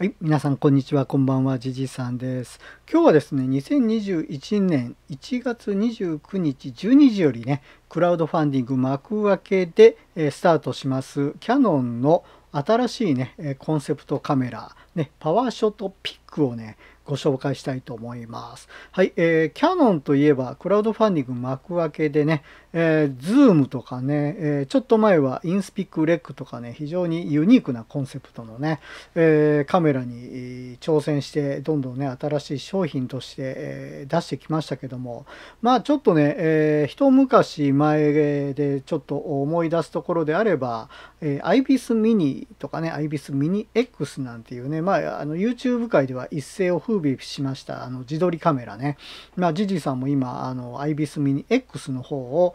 はい、皆さんこんにちは、こんばんは、じじさんです。今日はですね、2021年1月29日12時よりね、クラウドファンディング幕開けで、スタートします、キャノンの新しいね、コンセプトカメラ、ね、パワーショットピックをね、ご紹介したいと思います。はい、えー、キャノンといえば、クラウドファンディング幕開けでね、えー、Zoom とかね、えー、ちょっと前は InspicRec とかね、非常にユニークなコンセプトのね、えー、カメラに挑戦して、どんどんね、新しい商品として、えー、出してきましたけども、まあちょっとね、えー、一昔前でちょっと思い出すところであれば、えー、IBIS mini とかね、IBIS mini X なんていうね、まああの YouTube 界では一世を風靡しました、あの自撮りカメラね。まあジジさんも今、あの IBIS mini X の方を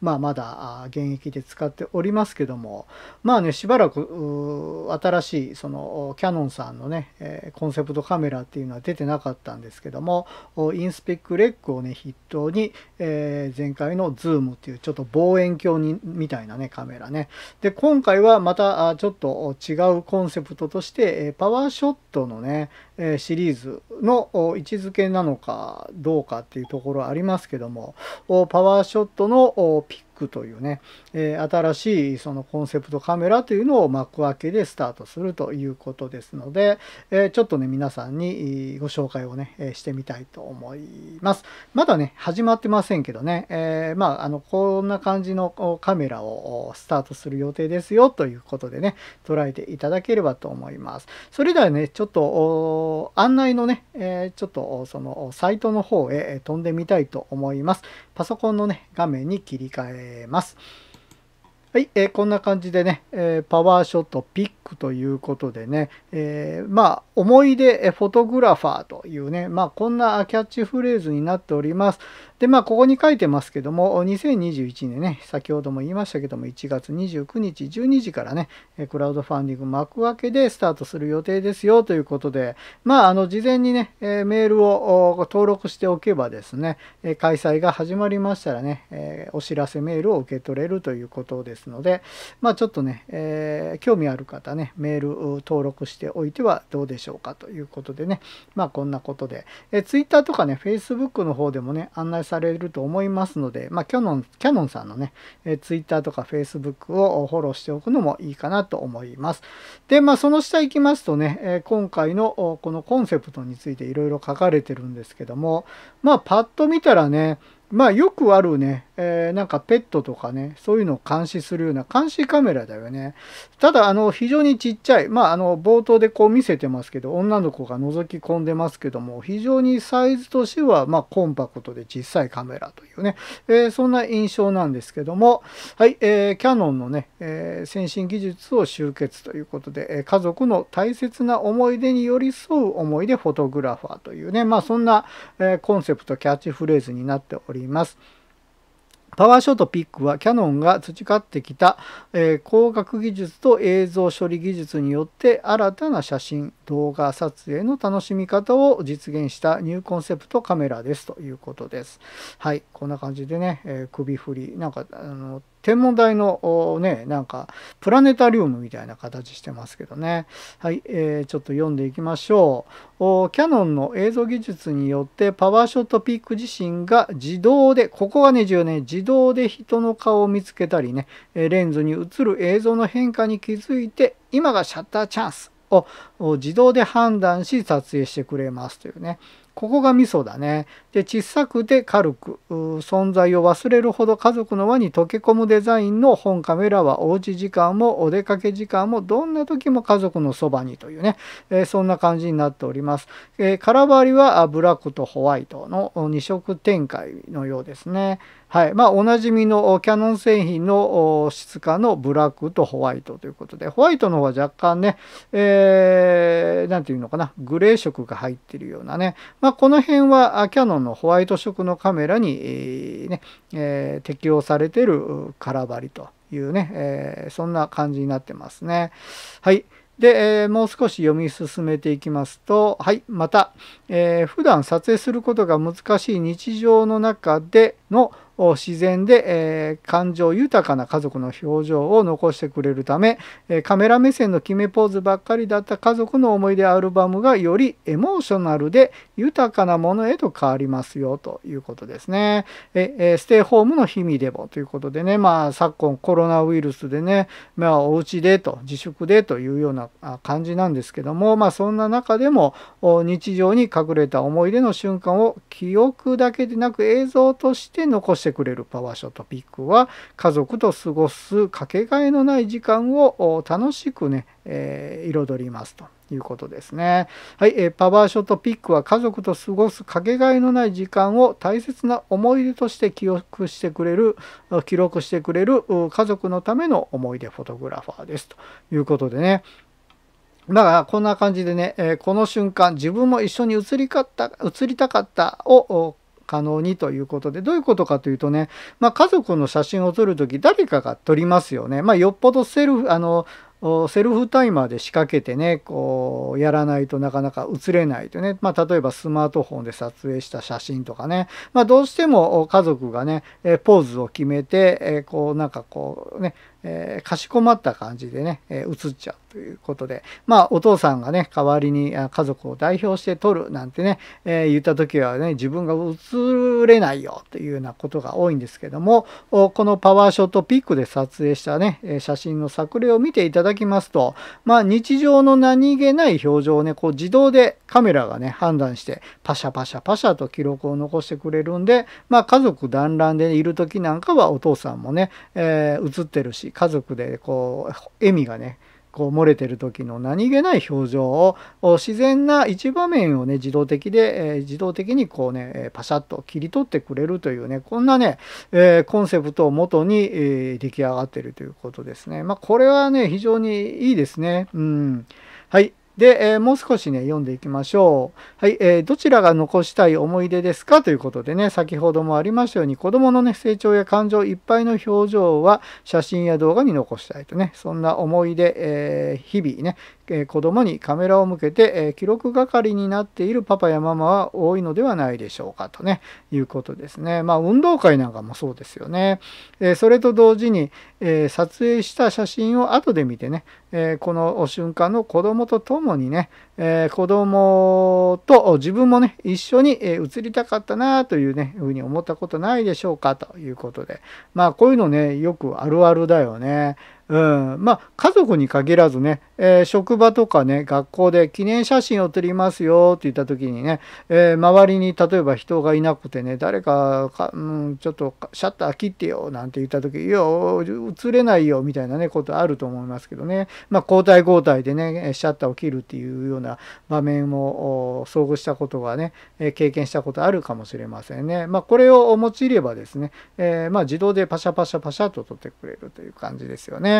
まあ、まだ現役で使っておりますけども、まあね、しばらく新しいそのキャノンさんのね、えコンセプトカメラっていうのは出てなかったんですけども、インスペックレックをね、筆頭に、えー、前回のズームっていうちょっと望遠鏡にみたいなね、カメラね。で、今回はまたちょっと違うコンセプトとして、えパワーショットのね、えシリーズの位置づけなのかどうかっていうところありますけども、パワーショットのというね、え新しいそのコンセプトカメラというのを幕開けでスタートするということですので、えちょっとね、皆さんにご紹介をね、えしてみたいと思います。まだね、始まってませんけどね、えまあ、あの、こんな感じのカメラをスタートする予定ですよということでね、捉えていただければと思います。それではね、ちょっと案内のね、えちょっとそのサイトの方へ飛んでみたいと思います。パソコンのね、画面に切り替えます。はい、えー、こんな感じでね、えー、パワーショットピックということでね、えー、まあ、思い出フォトグラファーというね、まあ、こんなキャッチフレーズになっております。で、まあ、ここに書いてますけども、2021年ね、先ほども言いましたけども、1月29日12時からね、クラウドファンディング幕開けでスタートする予定ですよということで、まあ、あの、事前にね、メールを登録しておけばですね、開催が始まりましたらね、お知らせメールを受け取れるということですので、まあ、ちょっとね、興味ある方ね、メール登録しておいてはどうでしょうかということでね、まあ、こんなことで、ツイッターとかね、Facebook の方でもね、案内されると思いますので、まあ、キャノン、キャノンさんのね、えー、Twitter とか Facebook をフォローしておくのもいいかなと思います。で、まあ、その下行きますとね、え今回のこのコンセプトについていろいろ書かれてるんですけども、まあ、パッと見たらね、まあよくあるね、えー、なんかペットとかね、そういうのを監視するような監視カメラだよね。ただ、あの、非常にちっちゃい、まああの、冒頭でこう見せてますけど、女の子が覗き込んでますけども、非常にサイズとしては、まあコンパクトで小さいカメラというね、えー、そんな印象なんですけども、はい、えー、キャノンのね、えー、先進技術を集結ということで、え家族の大切な思い出に寄り添う思い出フォトグラファーというね、まあそんな、えコンセプト、キャッチフレーズになっております。ります。パワーショートピックはキヤノンが培ってきた、えー、光学技術と映像処理技術によって新たな写真動画撮影の楽しみ方を実現したニューコンセプトカメラですということです。はいこんな感じでね、えー、首振りなんかあの天文台のね、なんかプラネタリウムみたいな形してますけどね。はい、えー、ちょっと読んでいきましょう。キャノンの映像技術によってパワーショットピック自身が自動で、ここがね、重要ね、自動で人の顔を見つけたりね、レンズに映る映像の変化に気づいて、今がシャッターチャンスを自動で判断し撮影してくれますというね。ここがミソだね。で、小さくて軽く、存在を忘れるほど家族の輪に溶け込むデザインの本カメラはおうち時間もお出かけ時間もどんな時も家族のそばにというね、えー、そんな感じになっております。えー、カラバリはブラックとホワイトの2色展開のようですね。はいまあ、おなじみのキャノン製品の質感のブラックとホワイトということでホワイトの方は若干ねえー、て言うのかなグレー色が入ってるようなね、まあ、この辺はキャノンのホワイト色のカメラに、えー、ねえー、適用されてる空張りというね、えそんな感じになってますね。はいで、えー、もう少し読み進めていきますと、はい、また、えー、普段撮影することが難しい日常の中での自然で、え感情豊かな家族の表情を残してくれるため、えカメラ目線の決めポーズばっかりだった家族の思い出アルバムがよりエモーショナルで豊かなものへと変わりますよということですね。ええステイホームの日々でもということでね、まあ、昨今コロナウイルスでね、まあ、お家でと自粛でというような感じなんですけども、まあ、そんな中でも日常に隠れた思い出の瞬間を記憶だけでなく映像として残してしてくれるパワーショットピックは家族と過ごすかけがえのない時間を楽しくね、えー、彩りますと。いうことですね。はい、えー、パワーショットピックは家族と過ごすかけがえのない時間を大切な思い出として記憶してくれる、記録してくれる家族のための思い出フォトグラファーですということでね。だからこんな感じでね、えー、この瞬間自分も一緒に映りかっりたかったを可能にということで、どういうことかというとね、まあ、家族の写真を撮るとき、誰かが撮りますよね。まあ、よっぽどセルフ、あの、セルフタイマーで仕掛けてね、こう、やらないとなかなか映れないとね、まあ、例えばスマートフォンで撮影した写真とかね、まあ、どうしても家族がね、ポーズを決めて、こう、なんかこうね、えー、かしこまった感じでね、えー、っちゃうということで、まあ、お父さんがね、代わりに家族を代表して撮るなんてね、えー、言った時はね、自分が映れないよというようなことが多いんですけども、このパワーショットピックで撮影したね、写真の作例を見ていただきますと、まあ、日常の何気ない表情をね、こう自動でカメラがね、判断して、パシャパシャパシャと記録を残してくれるんで、まあ、家族団らんでいる時なんかはお父さんもね、え映ってるし、家族でこう笑みがねこう漏れてる時の何気ない表情を自然な一場面をね自動的で、えー、自動的にこうねパシャッと切り取ってくれるというねこんなね、えー、コンセプトを元に、えー、出来上がってるということですねまあこれはね非常にいいですねうんはい、で、えー、もう少しね、読んでいきましょう。はい、えー、どちらが残したい思い出ですかということでね、先ほどもありましたように、子供のね、成長や感情いっぱいの表情は写真や動画に残したいとね、そんな思い出、えー、日々ね、え子供にカメラを向けて、え記録係になっているパパやママは多いのではないでしょうかとね、いうことですね。まあ、運動会なんかもそうですよね。えそれと同時に、え撮影した写真を後で見てね、えこの瞬間の子供と共にね、え子供と自分もね、一緒に写りたかったなというね、ふうに思ったことないでしょうかということで。まあ、こういうのね、よくあるあるだよね。うん、まあ家族に限らずね、えー、職場とかね学校で記念写真を撮りますよって言った時にね、えー、周りに例えば人がいなくてね誰かか、うん、ちょっとシャッター切ってよなんて言った時いや映れないよみたいなねことあると思いますけどね、まあ、交代交代でねシャッターを切るっていうような場面を遭遇したことがね経験したことあるかもしれませんね。まあ、これを用いればですね、えー、ま自動でパシャパシャパシャと撮ってくれるという感じですよね。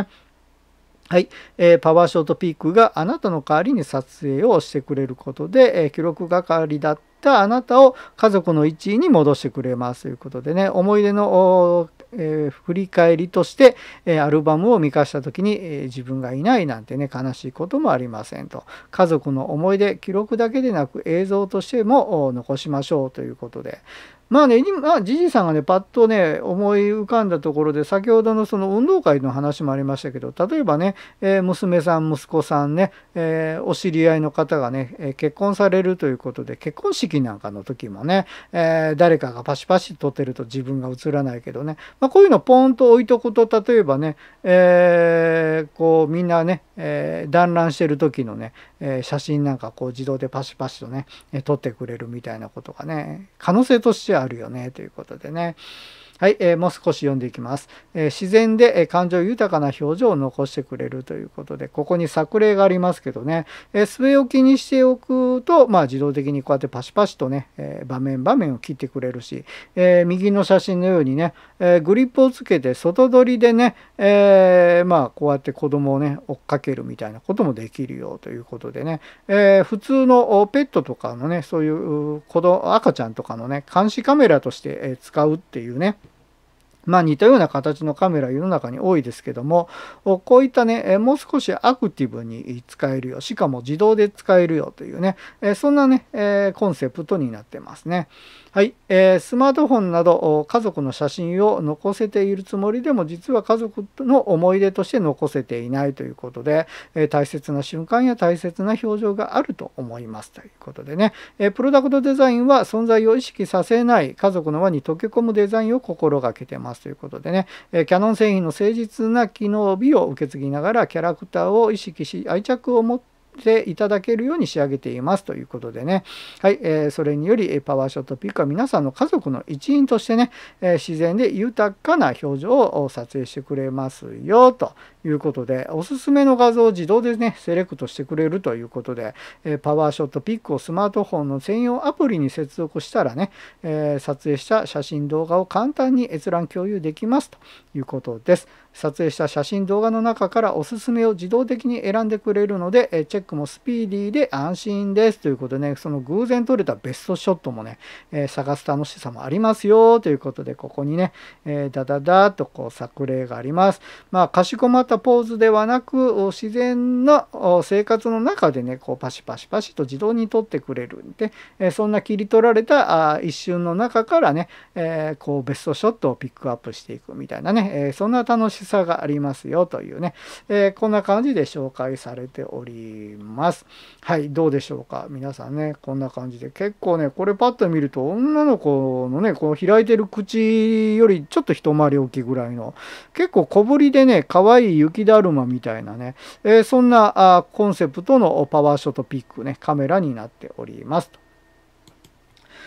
はい、えー、パワーショートピークがあなたの代わりに撮影をしてくれることで、えー、記録係だったあなたを家族の一位に戻してくれますということでね思い出の、えー、振り返りとして、えアルバムを見かした時に、え自分がいないなんてね悲しいこともありませんと家族の思い出記録だけでなく映像としても残しましょうということでまあね、まじいさんがね、パッとね、思い浮かんだところで、先ほどのその運動会の話もありましたけど、例えばね、えー、娘さん、息子さんね、えー、お知り合いの方がね、えー、結婚されるということで、結婚式なんかの時もね、え誰かがパシパシ撮ってると自分が映らないけどね、まあ、こういうのポンと置いとくと、例えばね、えこう、みんなね、え団らんしてる時のね、え写真なんかこう自動でパシパシとね、撮ってくれるみたいなことがね、可能性としてはあるよねということでねはい、えー、もう少し読んでいきます。えー、自然で、え感情豊かな表情を残してくれるということで、ここに作例がありますけどね、え据え置きにしておくと、まあ、自動的にこうやってパシパシとね、え場面場面を切ってくれるし、え右の写真のようにね、えグリップをつけて外取りでね、えまあ、こうやって子供をね、追っかけるみたいなこともできるよということでね、え普通のペットとかのね、そういう子供、赤ちゃんとかのね、監視カメラとして使うっていうね、まあ似たような形のカメラ世の中に多いですけどもこういったねもう少しアクティブに使えるよしかも自動で使えるよというねそんなねコンセプトになってますね。はい、えー、スマートフォンなど家族の写真を残せているつもりでも実は家族の思い出として残せていないということで、えー、大切な瞬間や大切な表情があると思いますということでね、えー、プロダクトデザインは存在を意識させない家族の輪に溶け込むデザインを心がけてますということでね、えキャノン製品の誠実な機能美を受け継ぎながらキャラクターを意識し愛着を持ってていただけるように仕上げていますということでね、はい、えー、それによりパワーショットピックは皆さんの家族の一員としてね、え自然で豊かな表情を撮影してくれますよということで、おすすめの画像を自動でね、セレクトしてくれるということで、えパワーショットピックをスマートフォンの専用アプリに接続したらね、え撮影した写真動画を簡単に閲覧共有できますということです。撮影した写真動画の中からおすすめを自動的に選んでくれるのでチェックもスピーディーで安心ですということでねその偶然撮れたベストショットもね、え探す楽しさもありますよということでここにね、えダダダとこう作例がありますまあかしこまったポーズではなく自然な生活の中でねこうパシパシパシと自動に撮ってくれるんで、えそんな切り取られた一瞬の中からね、えこうベストショットをピックアップしていくみたいなね、えそんな楽しさしさがありますよというね、えー、こんな感じで紹介されております。はい、どうでしょうか。皆さんね、こんな感じで。結構ね、これパッと見ると、女の子のね、こう開いてる口よりちょっと一回り大きいぐらいの、結構小ぶりでね、可愛い雪だるまみたいなね、えー、そんなあコンセプトのパワーショットピックね、カメラになっております。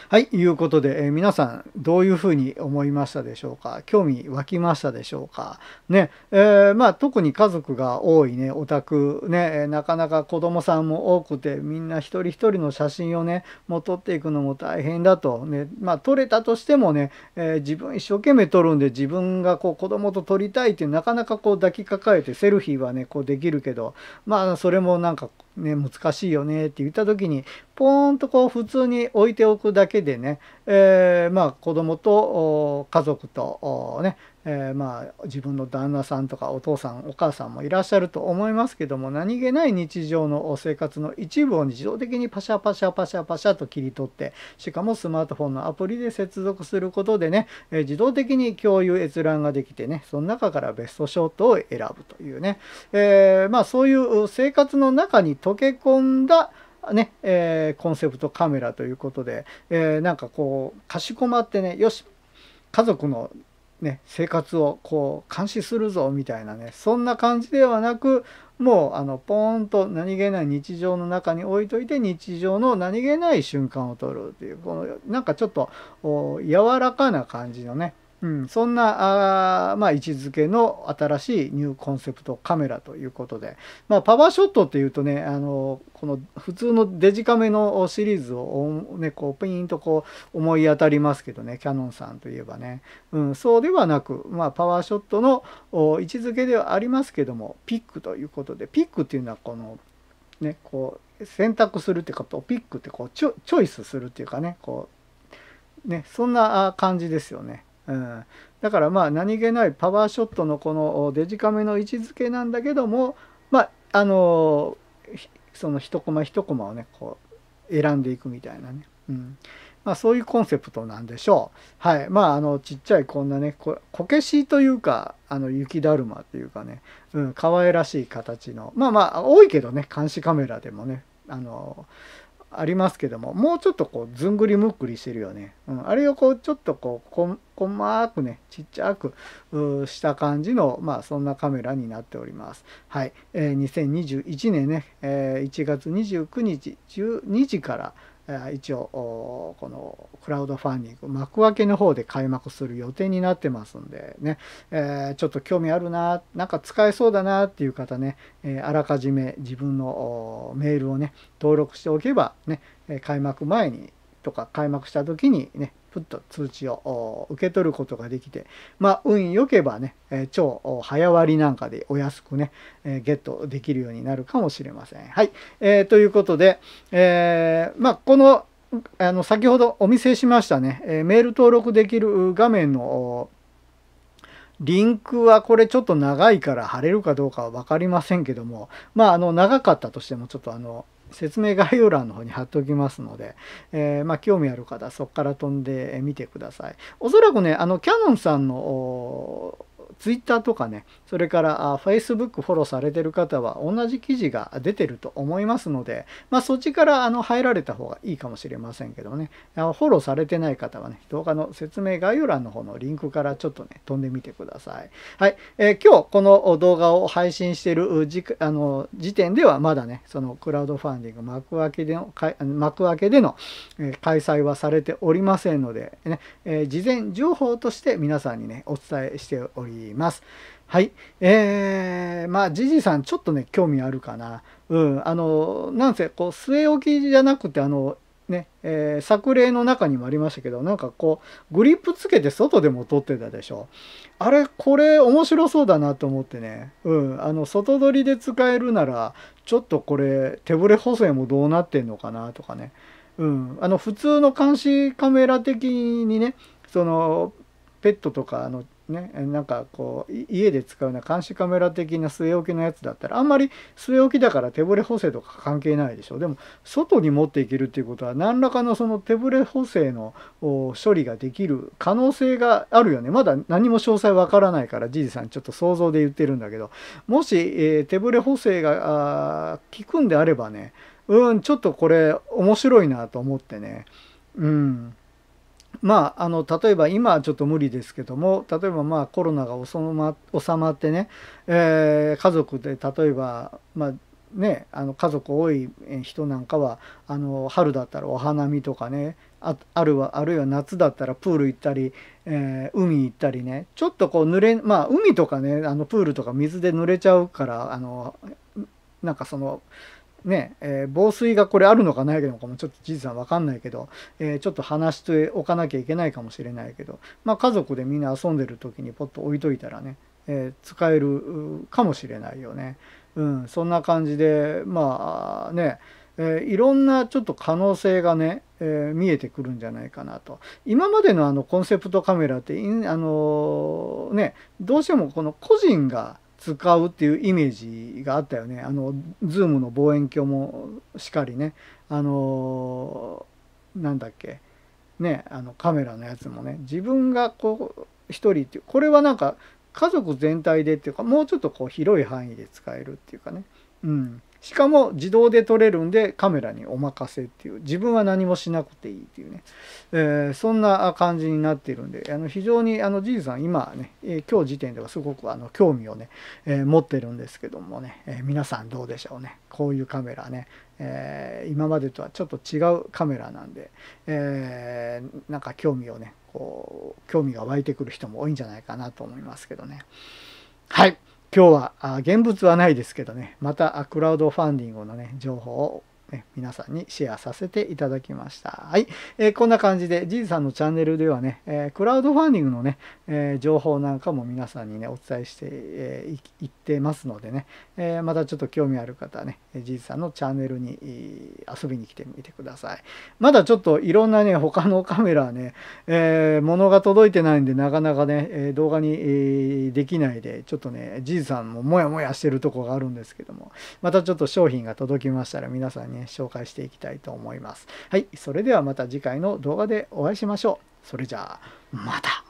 はい、いうことで、えー、皆さんどういうふうに思いましたでしょうか興味湧きましたでしょうかね、えー、まあ特に家族が多いね、お宅ね、なかなか子供さんも多くて、みんな一人一人の写真をね、もう撮っていくのも大変だと、ね、まあ撮れたとしてもね、えー、自分一生懸命撮るんで自分がこう子供と撮りたいってなかなかこう抱きかかえてセルフィーはね、こうできるけど、まあそれもなんかね、難しいよねって言った時にポーンとこう普通に置いておくだけでね、えー、まあ子供と家族とねえー、まあ自分の旦那さんとかお父さんお母さんもいらっしゃると思いますけども何気ない日常の生活の一部を自動的にパシャパシャパシャパシャと切り取ってしかもスマートフォンのアプリで接続することでね、え自動的に共有閲覧ができてねその中からベストショットを選ぶというね、えー、まあそういう生活の中に溶け込んだねえー、コンセプトカメラということで、えー、なんかこうかしこまってねよし家族のね、生活をこう監視するぞみたいなねそんな感じではなくもうあのポーンと何気ない日常の中に置いといて日常の何気ない瞬間を撮るっていうこのなんかちょっと柔らかな感じのねうん、そんなあ、まあ、位置づけの新しいニューコンセプトカメラということで、まあ、パワーショットっていうとねあのこの普通のデジカメのシリーズを、ね、こうピンとこう思い当たりますけどねキャノンさんといえばね、うん、そうではなく、まあ、パワーショットの位置づけではありますけどもピックということでピックっていうのはこのねこう選択するっていうかピックってこうチョイスするっていうかねこうねそんな感じですよね。うん、だからまあ何気ないパワーショットのこのデジカメの位置づけなんだけどもまああのその一コマ一コマをねこう選んでいくみたいなね、うんまあ、そういうコンセプトなんでしょうはいまああのちっちゃいこんなねここけしというかあの雪だるまっていうかね、うん、可愛らしい形のまあまあ多いけどね監視カメラでもねあのーありますけどももうちょっとこうずんぐりむっくりしてるよね、うん、あれをこうちょっとこうこ細くねちっちゃくした感じのまあそんなカメラになっておりますはい、えー、2021年ね、えー、1月29日12時から一応このクラウドファンディング幕開けの方で開幕する予定になってますんでね、えちょっと興味あるななんか使えそうだなっていう方ね、えあらかじめ自分のメールをね登録しておけばね開幕前にとか開幕した時にねプっと通知を受け取ることができて、まあ、運良ければね、え超早割なんかでお安くね、えゲットできるようになるかもしれません。はい。えー、ということで、えー、まあ、この、あの、先ほどお見せしましたね、えメール登録できる画面の、リンクはこれちょっと長いから貼れるかどうかは分かりませんけども、まあ、あの、長かったとしても、ちょっとあの、説明概要欄の方に貼っておきますので、えー、まあ、興味ある方そこから飛んでみてください。おそらくねあのキャノンさんの Twitter とかね、それからあ Facebook フォローされてる方は同じ記事が出てると思いますので、まあ、そっちからあの入られた方がいいかもしれませんけどね、フォローされてない方はね、動画の説明概要欄の方のリンクからちょっとね、飛んでみてください。はい、えー、今日この動画を配信している時あの時点ではまだね、そのクラウドファンディング幕開けでの幕開けでの開催はされておりませんので、ね、えー、事前情報として皆さんにね、お伝えしております。います。はい。えー、まあ、ジジさん、ちょっとね、興味あるかな。うん。あの、なんせ、こう、据え置きじゃなくて、あの、ね、えー、作例の中にもありましたけど、なんかこう、グリップつけて外でも撮ってたでしょ。あれ、これ、面白そうだなと思ってね。うん。あの、外撮りで使えるなら、ちょっとこれ、手ぶれ補正もどうなってんのかなとかね。うん。あの、普通の監視カメラ的にね、その、ペットとか、あの、ね、なんかこう家で使うな監視カメラ的な据え置きのやつだったらあんまり据え置きだから手ぶれ補正とか関係ないでしょでも外に持っていけるっていうことは何らかのその手ぶれ補正の処理ができる可能性があるよねまだ何も詳細わからないからじいさんちょっと想像で言ってるんだけどもし、えー、手ぶれ補正が効くんであればねうんちょっとこれ面白いなと思ってねうんまあ、あの例えば今はちょっと無理ですけども例えばまあコロナが収ま収まってね、えー、家族で例えば、まあね、あの家族多い人なんかはあの春だったらお花見とかねああるはあるいは夏だったらプール行ったり、えー、海行ったりねちょっとこう濡れまあ海とかねあのプールとか水で濡れちゃうからあのなんかそのね、えー、防水がこれあるのかないのかもちょっと実は分かんないけど、えー、ちょっと話しておかなきゃいけないかもしれないけど、まあ、家族でみんな遊んでる時にポッと置いといたらね、えー、使えるかもしれないよね。うん、そんな感じでまあねえー、いろんなちょっと可能性がね、えー、見えてくるんじゃないかなと今までのあのコンセプトカメラってあのー、ねどうしてもこの個人が使うっていうイメージがあったよねあのズームの望遠鏡もしかりねあのなんだっけねあのカメラのやつもね自分がこう一人っていうこれはなんか家族全体でっていうかもうちょっとこう広い範囲で使えるっていうかねうんしかも自動で撮れるんでカメラにお任せっていう自分は何もしなくていいっていうね、えー、そんな感じになっているんであの非常にあのじいさん今ね、え今日時点ではすごくあの興味をね、え持ってるんですけどもね、え皆さんどうでしょうねこういうカメラね、えー、今までとはちょっと違うカメラなんで、えー、なんか興味をねこう興味が湧いてくる人も多いんじゃないかなと思いますけどねはい。今日は現物はないですけどねまたクラウドファンディングのね情報を皆さんにシェアさせていただきました。はい。えー、こんな感じで、じいさんのチャンネルではね、えー、クラウドファンディングのね、えー、情報なんかも皆さんにね、お伝えしてい、えー、ってますのでね、えまたちょっと興味ある方はね、じいさんのチャンネルに遊びに来てみてください。まだちょっといろんなね、他のカメラね、え物が届いてないんで、なかなかね、動画にできないで、ちょっとね、じいさんももやもやしてるとこがあるんですけども、またちょっと商品が届きましたら皆さんに、ね紹介していきたいと思います。はい、それではまた次回の動画でお会いしましょう。それじゃあ、また